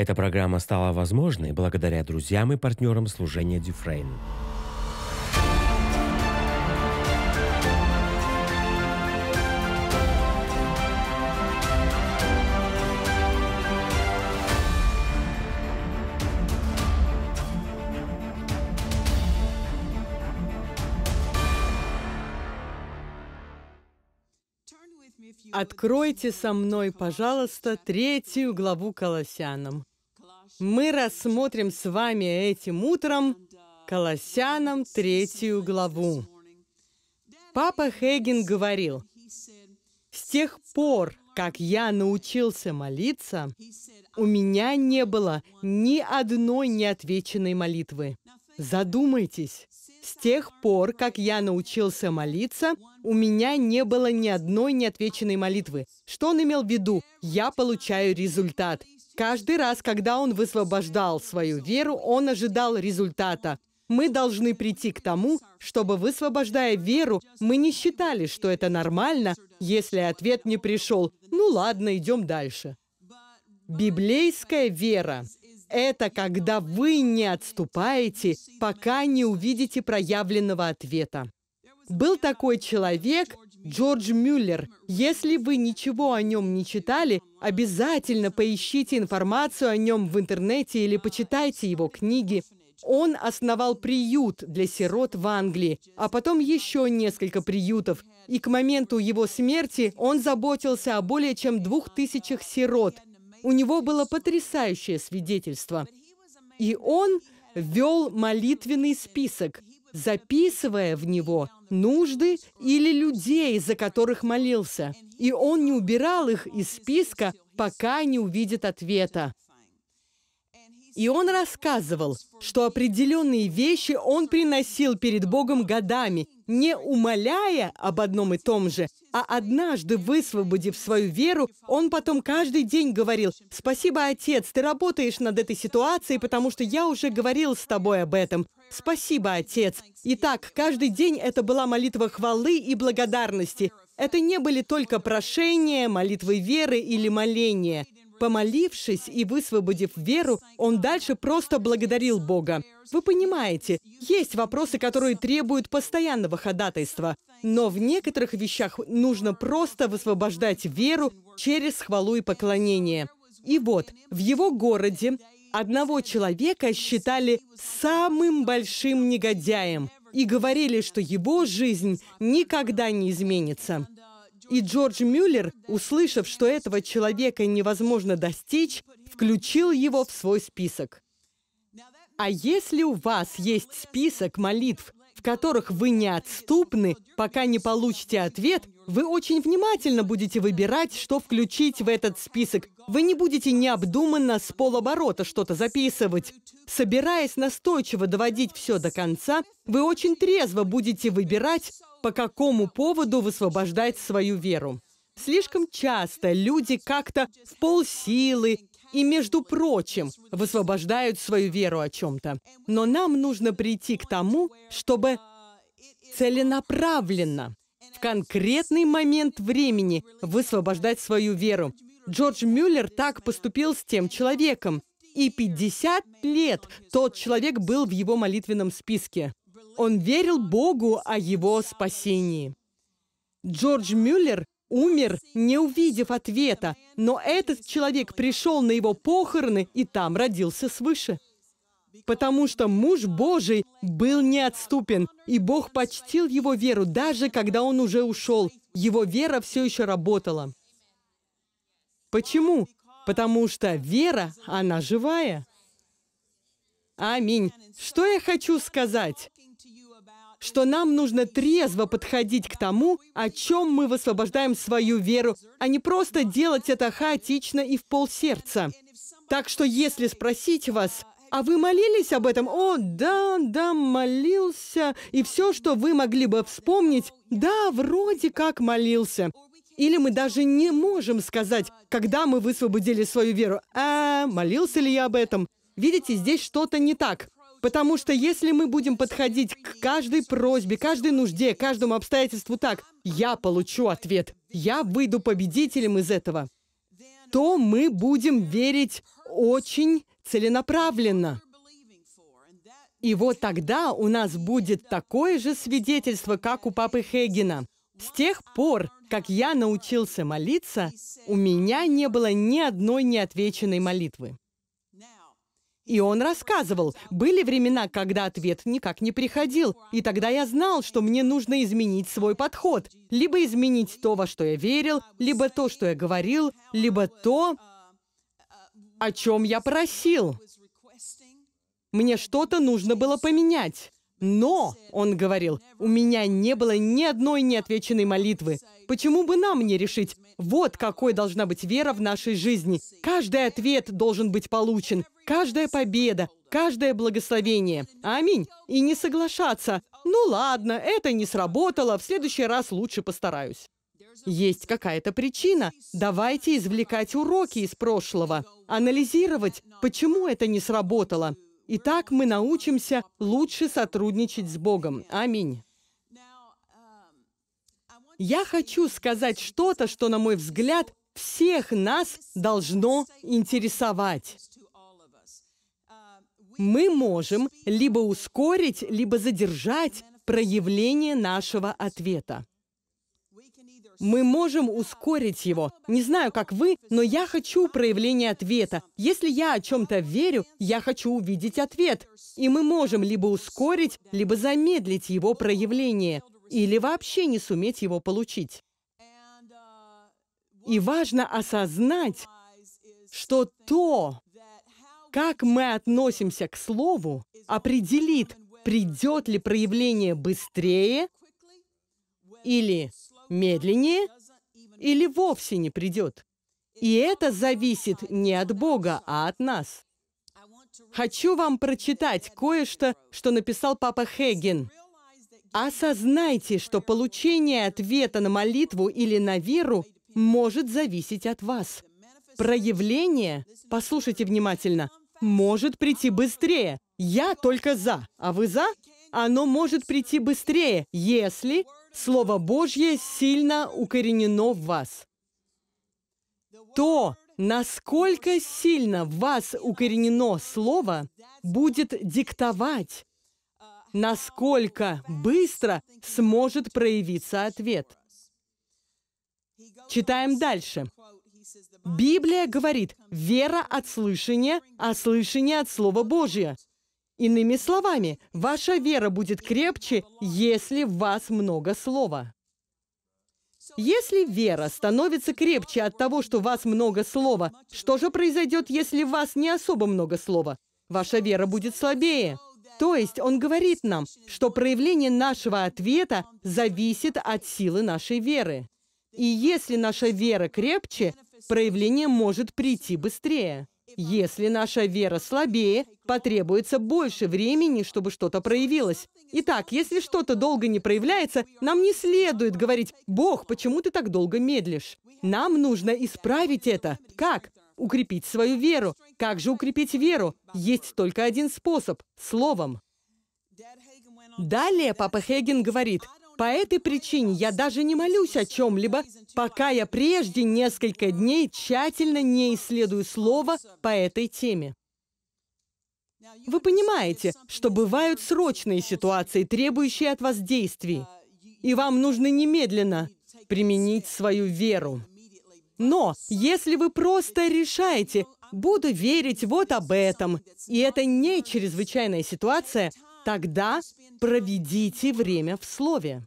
Эта программа стала возможной благодаря друзьям и партнерам служения Дюфрейн. Откройте со мной, пожалуйста, третью главу Колоссянам мы рассмотрим с вами этим утром Колоссянам третью главу. Папа Хейген говорил, «С тех пор, как я научился молиться, у меня не было ни одной неотвеченной молитвы. Задумайтесь, с тех пор, как я научился молиться, у меня не было ни одной неотвеченной молитвы. Что он имел в виду? Я получаю результат. Каждый раз, когда он высвобождал свою веру, он ожидал результата. Мы должны прийти к тому, чтобы, высвобождая веру, мы не считали, что это нормально, если ответ не пришел. Ну ладно, идем дальше. Библейская вера – это когда вы не отступаете, пока не увидите проявленного ответа. Был такой человек, Джордж Мюллер. Если вы ничего о нем не читали, обязательно поищите информацию о нем в интернете или почитайте его книги. Он основал приют для сирот в Англии, а потом еще несколько приютов. И к моменту его смерти он заботился о более чем двух тысячах сирот. У него было потрясающее свидетельство. И он вел молитвенный список, записывая в него – нужды или людей, за которых молился. И он не убирал их из списка, пока не увидит ответа. И он рассказывал, что определенные вещи он приносил перед Богом годами, не умоляя об одном и том же, а однажды, высвободив свою веру, он потом каждый день говорил, «Спасибо, Отец, ты работаешь над этой ситуацией, потому что я уже говорил с тобой об этом. Спасибо, Отец». Итак, каждый день это была молитва хвалы и благодарности. Это не были только прошения, молитвы веры или моления. Помолившись и высвободив веру, он дальше просто благодарил Бога. Вы понимаете, есть вопросы, которые требуют постоянного ходатайства, но в некоторых вещах нужно просто высвобождать веру через хвалу и поклонение. И вот, в его городе одного человека считали самым большим негодяем и говорили, что его жизнь никогда не изменится. И Джордж Мюллер, услышав, что этого человека невозможно достичь, включил его в свой список. А если у вас есть список молитв, в которых вы неотступны, пока не получите ответ, вы очень внимательно будете выбирать, что включить в этот список. Вы не будете необдуманно с полоборота что-то записывать. Собираясь настойчиво доводить все до конца, вы очень трезво будете выбирать, по какому поводу высвобождать свою веру. Слишком часто люди как-то в полсилы и, между прочим, высвобождают свою веру о чем-то. Но нам нужно прийти к тому, чтобы целенаправленно, в конкретный момент времени высвобождать свою веру. Джордж Мюллер так поступил с тем человеком. И 50 лет тот человек был в его молитвенном списке. Он верил Богу о его спасении. Джордж Мюллер умер, не увидев ответа, но этот человек пришел на его похороны и там родился свыше. Потому что муж Божий был неотступен, и Бог почтил его веру, даже когда он уже ушел. Его вера все еще работала. Почему? Потому что вера, она живая. Аминь. Что я хочу сказать? что нам нужно трезво подходить к тому, о чем мы высвобождаем свою веру, а не просто делать это хаотично и в полсердца. Так что если спросить вас, а вы молились об этом? О, да, да, молился. И все, что вы могли бы вспомнить, да, вроде как молился. Или мы даже не можем сказать, когда мы высвободили свою веру. А, молился ли я об этом? Видите, здесь что-то не так. Потому что если мы будем подходить к каждой просьбе, каждой нужде, каждому обстоятельству так, я получу ответ, я выйду победителем из этого, то мы будем верить очень целенаправленно. И вот тогда у нас будет такое же свидетельство, как у папы Хегена. С тех пор, как я научился молиться, у меня не было ни одной неотвеченной молитвы. И он рассказывал, были времена, когда ответ никак не приходил, и тогда я знал, что мне нужно изменить свой подход. Либо изменить то, во что я верил, либо то, что я говорил, либо то, о чем я просил. Мне что-то нужно было поменять. Но, он говорил, у меня не было ни одной неотвеченной молитвы. Почему бы нам не решить? Вот какой должна быть вера в нашей жизни. Каждый ответ должен быть получен, каждая победа, каждое благословение. Аминь. И не соглашаться. Ну ладно, это не сработало, в следующий раз лучше постараюсь. Есть какая-то причина. Давайте извлекать уроки из прошлого, анализировать, почему это не сработало. И так мы научимся лучше сотрудничать с Богом. Аминь. Я хочу сказать что-то, что, на мой взгляд, всех нас должно интересовать. Мы можем либо ускорить, либо задержать проявление нашего ответа. Мы можем ускорить его. Не знаю, как вы, но я хочу проявления ответа. Если я о чем-то верю, я хочу увидеть ответ. И мы можем либо ускорить, либо замедлить его проявление, или вообще не суметь его получить. И важно осознать, что то, как мы относимся к слову, определит, придет ли проявление быстрее или медленнее или вовсе не придет. И это зависит не от Бога, а от нас. Хочу вам прочитать кое-что, что написал папа Хеген. Осознайте, что получение ответа на молитву или на веру может зависеть от вас. Проявление, послушайте внимательно, может прийти быстрее. Я только за. А вы за? Оно может прийти быстрее, если Слово Божье сильно укоренено в вас. То, насколько сильно в вас укоренено Слово, будет диктовать, насколько быстро сможет проявиться ответ. Читаем дальше. Библия говорит, вера от слышания, а слышание от Слова Божия. Иными словами, ваша вера будет крепче, если в вас много слова. Если вера становится крепче от того, что у вас много слова, что же произойдет, если у вас не особо много слова? Ваша вера будет слабее. То есть он говорит нам, что проявление нашего ответа зависит от силы нашей веры. И если наша вера крепче, проявление может прийти быстрее. Если наша вера слабее, потребуется больше времени, чтобы что-то проявилось. Итак, если что-то долго не проявляется, нам не следует говорить «Бог, почему ты так долго медлишь?» Нам нужно исправить это. Как? Укрепить свою веру. Как же укрепить веру? Есть только один способ – словом. Далее папа Хейген говорит – по этой причине я даже не молюсь о чем-либо, пока я прежде несколько дней тщательно не исследую слово по этой теме. Вы понимаете, что бывают срочные ситуации, требующие от вас действий, и вам нужно немедленно применить свою веру. Но если вы просто решаете, буду верить вот об этом, и это не чрезвычайная ситуация, тогда проведите время в Слове.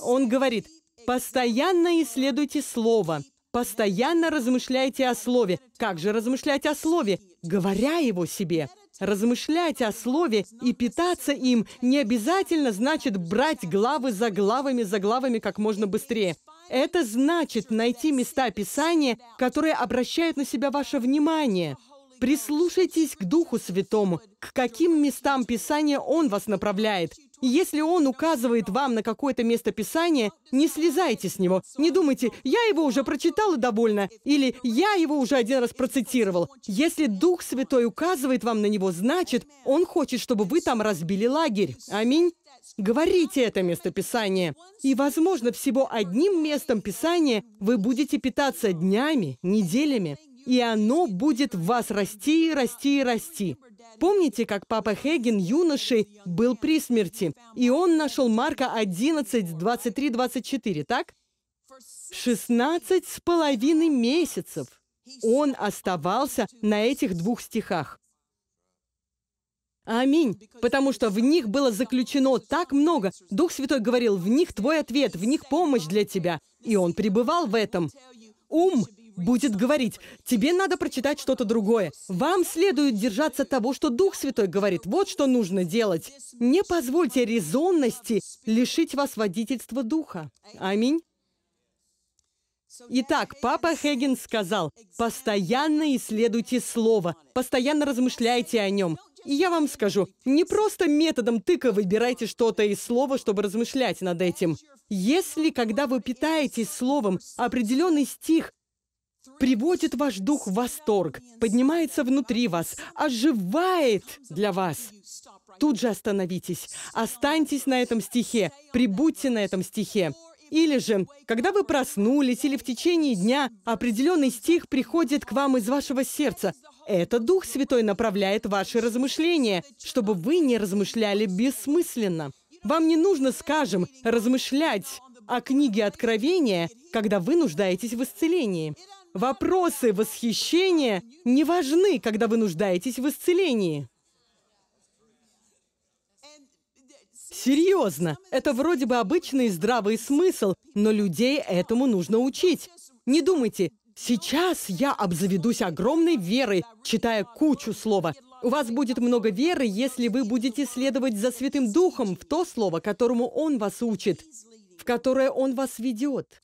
Он говорит, постоянно исследуйте Слово, постоянно размышляйте о Слове. Как же размышлять о Слове? Говоря его себе. Размышлять о Слове и питаться им не обязательно значит брать главы за главами, за главами как можно быстрее. Это значит найти места Писания, которые обращают на себя ваше внимание. Прислушайтесь к Духу Святому, к каким местам Писания Он вас направляет. Если он указывает вам на какое-то место Писания, не слезайте с него. Не думайте, я его уже прочитал и довольна, или я его уже один раз процитировал. Если Дух Святой указывает вам на него, значит, он хочет, чтобы вы там разбили лагерь. Аминь. Говорите это местописание. И, возможно, всего одним местом Писания вы будете питаться днями, неделями и оно будет в вас расти, и расти, и расти. Помните, как папа Хейген юношей был при смерти, и он нашел Марка 11, 23, 24, так? 16 с половиной месяцев он оставался на этих двух стихах. Аминь. Потому что в них было заключено так много. Дух Святой говорил, в них твой ответ, в них помощь для тебя. И он пребывал в этом. Ум будет говорить, тебе надо прочитать что-то другое. Вам следует держаться того, что Дух Святой говорит. Вот что нужно делать. Не позвольте резонности лишить вас водительства Духа. Аминь. Итак, папа Хэггинс сказал, постоянно исследуйте Слово, постоянно размышляйте о нем. И я вам скажу, не просто методом тыка выбирайте что-то из слова, чтобы размышлять над этим. Если, когда вы питаетесь словом, определенный стих приводит ваш дух в восторг, поднимается внутри вас, оживает для вас. Тут же остановитесь, останьтесь на этом стихе, прибудьте на этом стихе. Или же, когда вы проснулись или в течение дня, определенный стих приходит к вам из вашего сердца. Это Дух Святой направляет ваши размышления, чтобы вы не размышляли бессмысленно. Вам не нужно, скажем, размышлять о книге Откровения, когда вы нуждаетесь в исцелении. Вопросы восхищения не важны, когда вы нуждаетесь в исцелении. Серьезно, это вроде бы обычный здравый смысл, но людей этому нужно учить. Не думайте, сейчас я обзаведусь огромной верой, читая кучу слова. У вас будет много веры, если вы будете следовать за Святым Духом в то слово, которому Он вас учит, в которое Он вас ведет.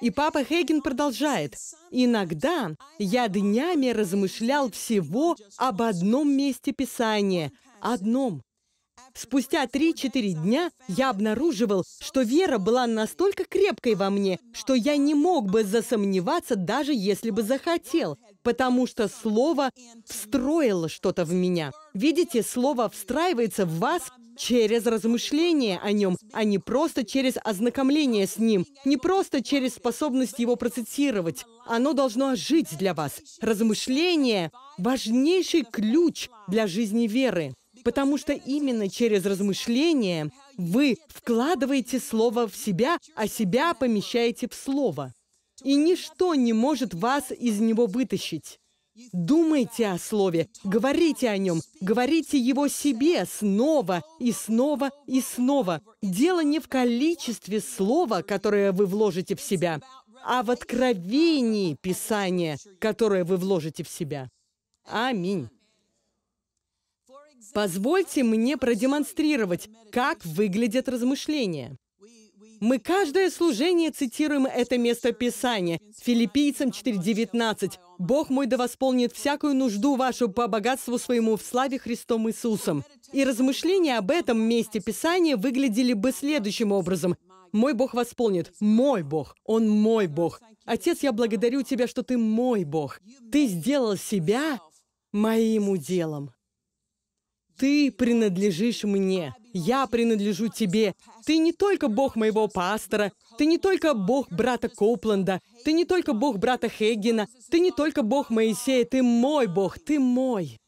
И папа Хейген продолжает. «Иногда я днями размышлял всего об одном месте Писания, одном. Спустя три-четыре дня я обнаруживал, что вера была настолько крепкой во мне, что я не мог бы засомневаться, даже если бы захотел потому что слово встроило что-то в меня. Видите, слово встраивается в вас через размышление о нем, а не просто через ознакомление с ним, не просто через способность его процитировать. Оно должно жить для вас. Размышление – важнейший ключ для жизни веры, потому что именно через размышление вы вкладываете слово в себя, а себя помещаете в слово и ничто не может вас из него вытащить. Думайте о слове, говорите о нем, говорите его себе снова и снова и снова. Дело не в количестве слова, которое вы вложите в себя, а в откровении Писания, которое вы вложите в себя. Аминь. Позвольте мне продемонстрировать, как выглядят размышления. Мы каждое служение цитируем это место Писания. Филиппийцам 4.19. «Бог мой да восполнит всякую нужду вашу по богатству своему в славе Христом Иисусом». И размышления об этом месте Писания выглядели бы следующим образом. «Мой Бог восполнит. Мой Бог. Он мой Бог. Отец, я благодарю Тебя, что Ты мой Бог. Ты сделал себя моим уделом» ты принадлежишь мне. Я принадлежу тебе. Ты не только Бог моего пастора, ты не только Бог брата Копланда, ты не только Бог брата Хеггина, ты не только Бог Моисея, ты мой Бог, ты мой.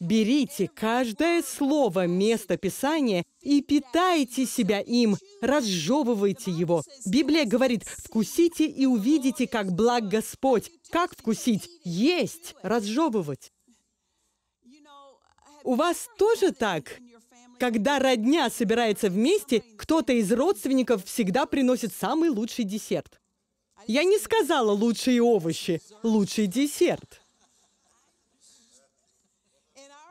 Берите каждое слово место Писания и питайте себя им, разжевывайте его. Библия говорит, вкусите и увидите, как благ Господь. Как вкусить? Есть, разжевывать. У вас тоже так? Когда родня собирается вместе, кто-то из родственников всегда приносит самый лучший десерт. Я не сказала лучшие овощи, лучший десерт.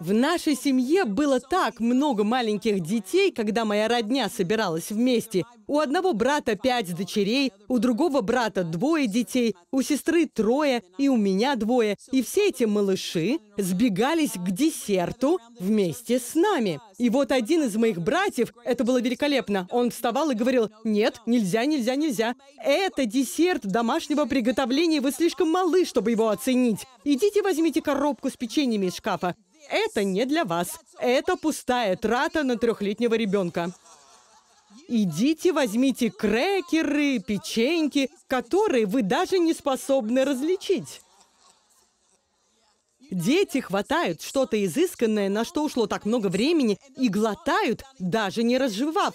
В нашей семье было так много маленьких детей, когда моя родня собиралась вместе. У одного брата пять дочерей, у другого брата двое детей, у сестры трое и у меня двое. И все эти малыши сбегались к десерту вместе с нами. И вот один из моих братьев, это было великолепно, он вставал и говорил, нет, нельзя, нельзя, нельзя. Это десерт домашнего приготовления, вы слишком малы, чтобы его оценить. Идите возьмите коробку с печеньями из шкафа. Это не для вас. Это пустая трата на трехлетнего ребенка. Идите возьмите крекеры, печеньки, которые вы даже не способны различить. Дети хватают что-то изысканное, на что ушло так много времени, и глотают, даже не разжевав.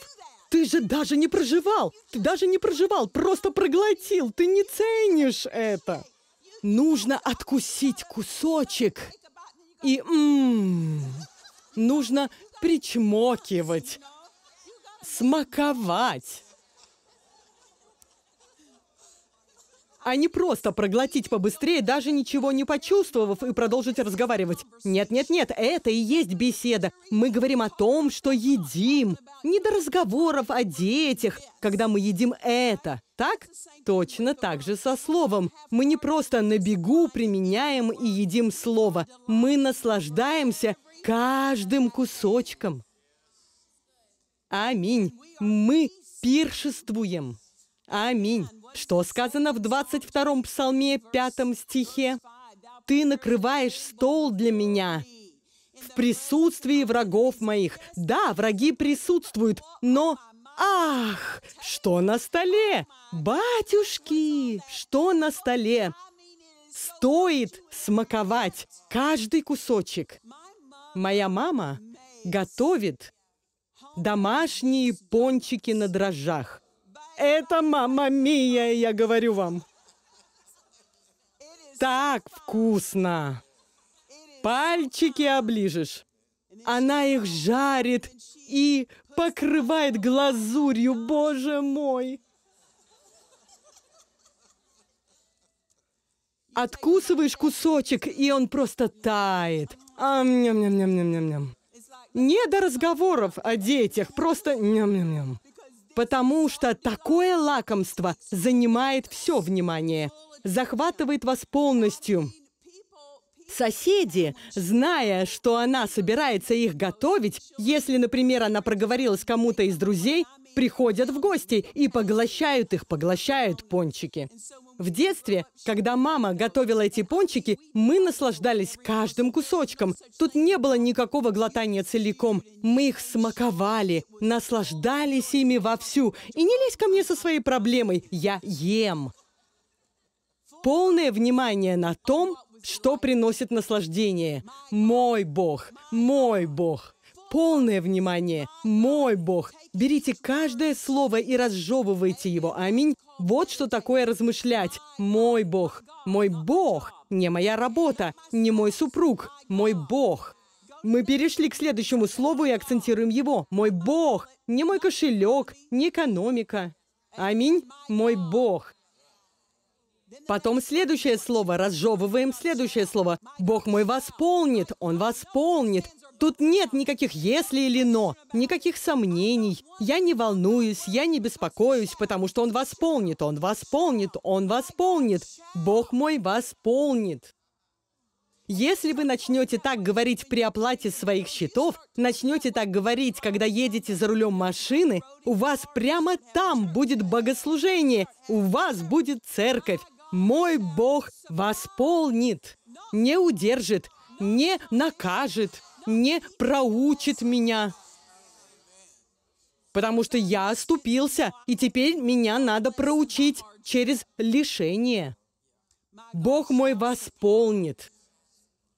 Ты же даже не проживал! Ты даже не проживал, просто проглотил! Ты не ценишь это! Нужно откусить кусочек и «ммм». Нужно причмокивать, смаковать. а не просто проглотить побыстрее, даже ничего не почувствовав и продолжить разговаривать. Нет-нет-нет, это и есть беседа. Мы говорим о том, что едим. Не до разговоров о детях, когда мы едим это. Так? Точно так же со словом. Мы не просто на бегу применяем и едим слово. Мы наслаждаемся каждым кусочком. Аминь. Мы пиршествуем. Аминь. Что сказано в 22-м псалме, 5 стихе? «Ты накрываешь стол для меня в присутствии врагов моих». Да, враги присутствуют, но Ах, что на столе? Батюшки, что на столе? Стоит смаковать каждый кусочек. Моя мама готовит домашние пончики на дрожжах. Это мама мия, я говорю вам. Так вкусно. Пальчики оближешь. Она их жарит и покрывает глазурью, боже мой. Откусываешь кусочек, и он просто тает. Ам, ням, ням, ням, ням, ням, ням. Не до разговоров о детях, просто ням-ням-ням. Потому что такое лакомство занимает все внимание, захватывает вас полностью. Соседи, зная, что она собирается их готовить, если, например, она проговорилась кому-то из друзей, приходят в гости и поглощают их, поглощают пончики. В детстве, когда мама готовила эти пончики, мы наслаждались каждым кусочком. Тут не было никакого глотания целиком. Мы их смаковали, наслаждались ими вовсю. И не лезь ко мне со своей проблемой, я ем. Полное внимание на том, что приносит наслаждение. Мой Бог, мой Бог полное внимание. Мой Бог. Берите каждое слово и разжевывайте его. Аминь. Вот что такое размышлять. Мой Бог. Мой Бог. Не моя работа. Не мой супруг. Мой Бог. Мы перешли к следующему слову и акцентируем его. Мой Бог. Не мой кошелек. Не экономика. Аминь. Мой Бог. Потом следующее слово, разжевываем следующее слово. Бог мой восполнит, Он восполнит. Тут нет никаких «если» или «но», никаких сомнений. Я не волнуюсь, я не беспокоюсь, потому что Он восполнит, Он восполнит, Он восполнит. Бог мой восполнит. Если вы начнете так говорить при оплате своих счетов, начнете так говорить, когда едете за рулем машины, у вас прямо там будет богослужение, у вас будет церковь, мой Бог восполнит, не удержит, не накажет, не проучит меня. Потому что я оступился, и теперь меня надо проучить через лишение. Бог мой восполнит.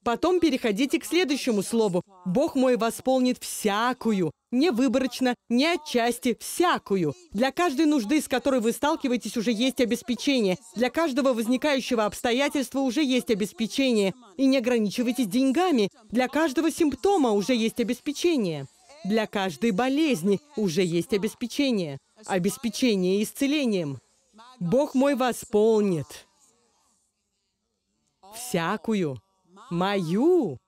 Потом переходите к следующему слову. Бог мой восполнит всякую, не выборочно, не отчасти, всякую. Для каждой нужды, с которой вы сталкиваетесь, уже есть обеспечение. Для каждого возникающего обстоятельства уже есть обеспечение. И не ограничивайтесь деньгами. Для каждого симптома уже есть обеспечение. Для каждой болезни уже есть обеспечение. Обеспечение исцелением. Бог мой восполнит всякую мою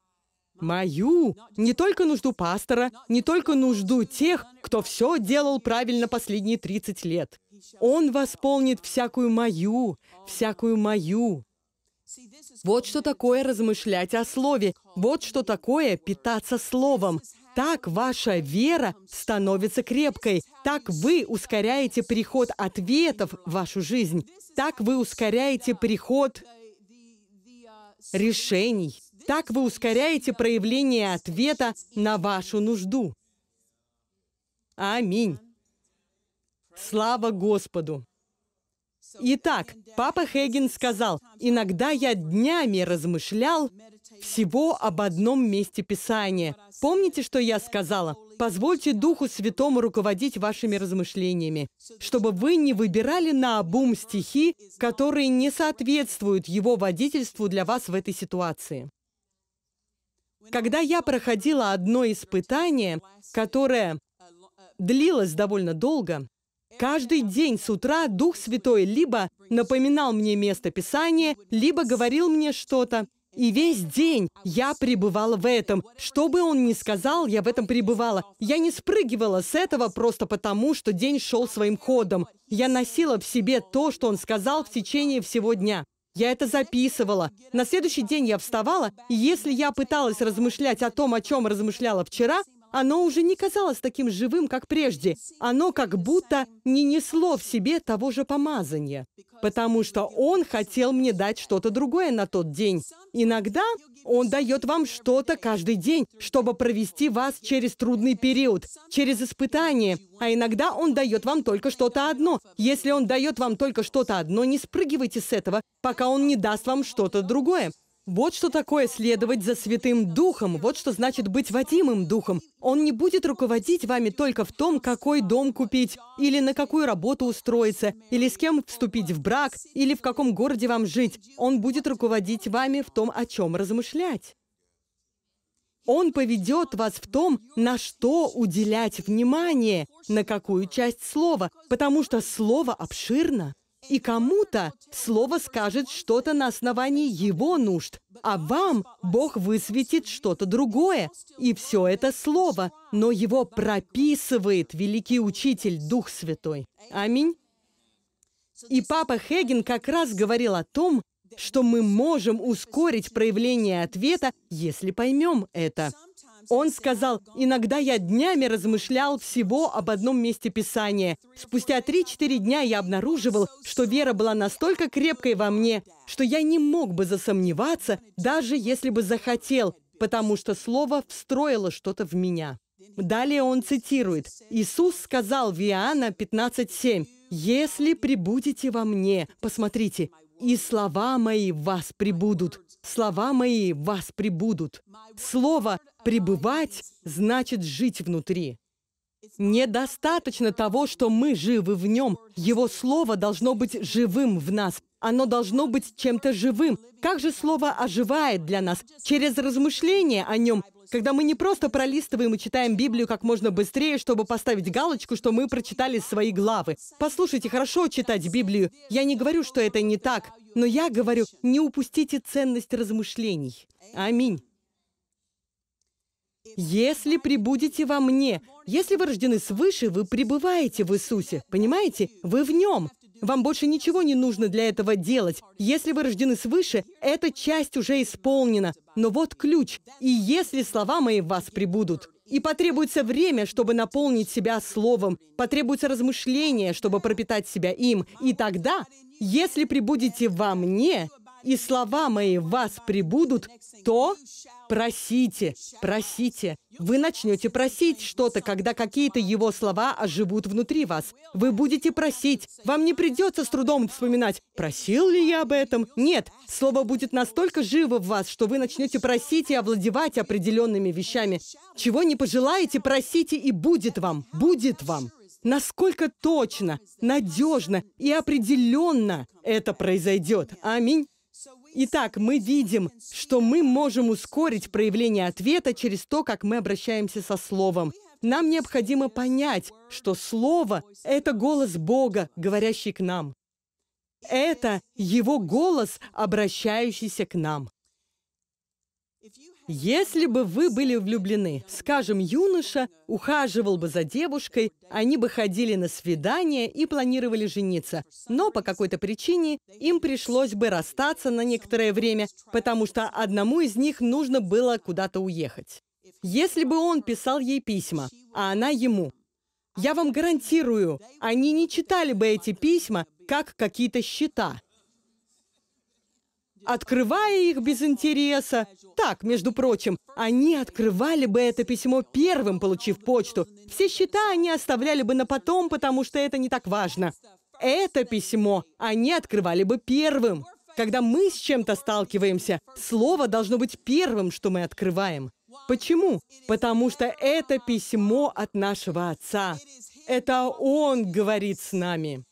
мою, не только нужду пастора, не только нужду тех, кто все делал правильно последние 30 лет. Он восполнит всякую мою, всякую мою. Вот что такое размышлять о слове, вот что такое питаться словом. Так ваша вера становится крепкой, так вы ускоряете приход ответов в вашу жизнь, так вы ускоряете приход решений. Так вы ускоряете проявление ответа на вашу нужду. Аминь. Слава Господу! Итак, папа Хейген сказал, «Иногда я днями размышлял всего об одном месте Писания». Помните, что я сказала? «Позвольте Духу Святому руководить вашими размышлениями, чтобы вы не выбирали на обум стихи, которые не соответствуют его водительству для вас в этой ситуации». Когда я проходила одно испытание, которое длилось довольно долго, каждый день с утра Дух Святой либо напоминал мне место Писания, либо говорил мне что-то. И весь день я пребывала в этом. Что бы он ни сказал, я в этом пребывала. Я не спрыгивала с этого просто потому, что день шел своим ходом. Я носила в себе то, что он сказал в течение всего дня. Я это записывала. На следующий день я вставала, и если я пыталась размышлять о том, о чем размышляла вчера, оно уже не казалось таким живым, как прежде. Оно как будто не несло в себе того же помазания, потому что Он хотел мне дать что-то другое на тот день. Иногда Он дает вам что-то каждый день, чтобы провести вас через трудный период, через испытание. А иногда Он дает вам только что-то одно. Если Он дает вам только что-то одно, не спрыгивайте с этого, пока Он не даст вам что-то другое. Вот что такое следовать за Святым Духом, вот что значит быть водимым Духом. Он не будет руководить вами только в том, какой дом купить, или на какую работу устроиться, или с кем вступить в брак, или в каком городе вам жить. Он будет руководить вами в том, о чем размышлять. Он поведет вас в том, на что уделять внимание, на какую часть слова, потому что слово обширно. И кому-то слово скажет что-то на основании его нужд, а вам Бог высветит что-то другое. И все это слово, но его прописывает великий учитель Дух Святой. Аминь. И папа Хеген как раз говорил о том, что мы можем ускорить проявление ответа, если поймем это. Он сказал, иногда я днями размышлял всего об одном месте Писания. Спустя три-четыре дня я обнаруживал, что вера была настолько крепкой во мне, что я не мог бы засомневаться, даже если бы захотел, потому что слово встроило что-то в меня. Далее он цитирует. Иисус сказал в Иоанна 15:7, «Если прибудете во мне, посмотрите, и слова мои в вас прибудут, слова мои в вас прибудут. Слово «пребывать» значит жить внутри. Недостаточно того, что мы живы в нем. Его слово должно быть живым в нас. Оно должно быть чем-то живым. Как же слово оживает для нас? Через размышление о нем когда мы не просто пролистываем и читаем Библию как можно быстрее, чтобы поставить галочку, что мы прочитали свои главы. Послушайте, хорошо читать Библию. Я не говорю, что это не так, но я говорю, не упустите ценность размышлений. Аминь. «Если прибудете во мне». Если вы рождены свыше, вы пребываете в Иисусе, понимаете? Вы в Нем. Вам больше ничего не нужно для этого делать. Если вы рождены свыше, эта часть уже исполнена. Но вот ключ. И если слова мои в вас прибудут. И потребуется время, чтобы наполнить себя словом. Потребуется размышление, чтобы пропитать себя им. И тогда, если прибудете во мне, и слова мои в вас прибудут, то просите, просите. Вы начнете просить что-то, когда какие-то его слова оживут внутри вас. Вы будете просить. Вам не придется с трудом вспоминать, просил ли я об этом. Нет, слово будет настолько живо в вас, что вы начнете просить и овладевать определенными вещами. Чего не пожелаете, просите, и будет вам, будет вам. Насколько точно, надежно и определенно это произойдет. Аминь. Итак, мы видим, что мы можем ускорить проявление ответа через то, как мы обращаемся со Словом. Нам необходимо понять, что Слово — это голос Бога, говорящий к нам. Это Его голос, обращающийся к нам. Если бы вы были влюблены, скажем, юноша ухаживал бы за девушкой, они бы ходили на свидание и планировали жениться, но по какой-то причине им пришлось бы расстаться на некоторое время, потому что одному из них нужно было куда-то уехать. Если бы он писал ей письма, а она ему, я вам гарантирую, они не читали бы эти письма как какие-то счета открывая их без интереса, так, между прочим. Они открывали бы это письмо первым, получив почту. Все счета они оставляли бы на потом, потому что это не так важно. Это письмо они открывали бы первым. Когда мы с чем-то сталкиваемся, слово должно быть первым, что мы открываем. Почему? Потому что это письмо от нашего Отца. Это Он говорит с нами.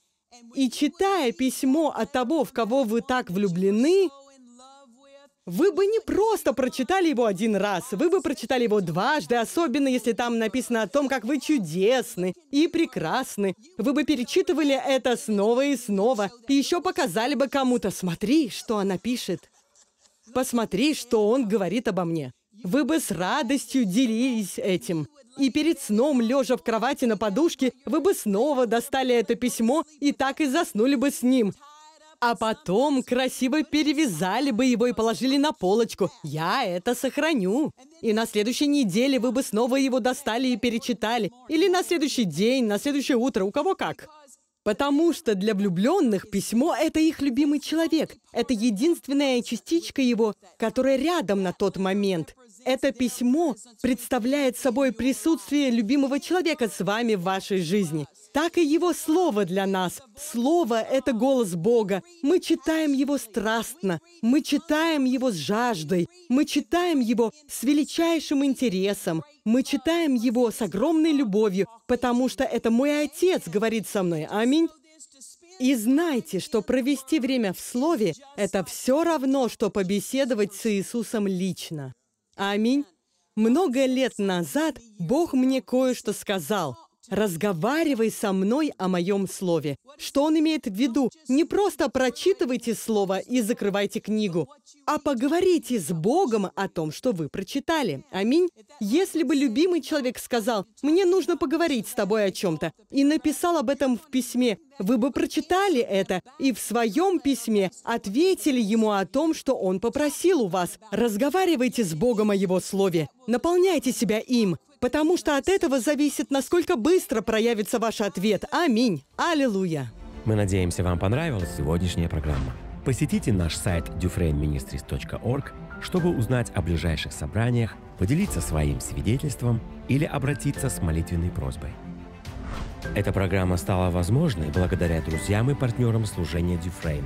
И читая письмо от того, в кого вы так влюблены, вы бы не просто прочитали его один раз, вы бы прочитали его дважды, особенно если там написано о том, как вы чудесны и прекрасны. Вы бы перечитывали это снова и снова, и еще показали бы кому-то, смотри, что она пишет. Посмотри, что он говорит обо мне. Вы бы с радостью делились этим. И перед сном, лежа в кровати на подушке, вы бы снова достали это письмо и так и заснули бы с ним, а потом красиво перевязали бы его и положили на полочку. Я это сохраню. И на следующей неделе вы бы снова его достали и перечитали. Или на следующий день, на следующее утро, у кого как. Потому что для влюбленных письмо – это их любимый человек. Это единственная частичка его, которая рядом на тот момент. Это письмо представляет собой присутствие любимого человека с вами в вашей жизни. Так и Его Слово для нас. Слово — это голос Бога. Мы читаем Его страстно, мы читаем Его с жаждой, мы читаем Его с величайшим интересом, мы читаем Его с огромной любовью, потому что это мой Отец говорит со мной. Аминь. И знайте, что провести время в Слове – это все равно, что побеседовать с Иисусом лично. Аминь. Много лет назад Бог мне кое-что сказал. Разговаривай со мной о моем слове. Что он имеет в виду? Не просто прочитывайте слово и закрывайте книгу, а поговорите с Богом о том, что вы прочитали. Аминь. Если бы любимый человек сказал, мне нужно поговорить с тобой о чем-то, и написал об этом в письме, вы бы прочитали это и в своем письме ответили ему о том, что он попросил у вас. Разговаривайте с Богом о его слове. Наполняйте себя им. Потому что от этого зависит, насколько быстро проявится ваш ответ. Аминь. Аллилуйя. Мы надеемся, вам понравилась сегодняшняя программа. Посетите наш сайт dufresneministries.org, чтобы узнать о ближайших собраниях, поделиться своим свидетельством или обратиться с молитвенной просьбой. Эта программа стала возможной благодаря друзьям и партнерам служения Дюфрейм.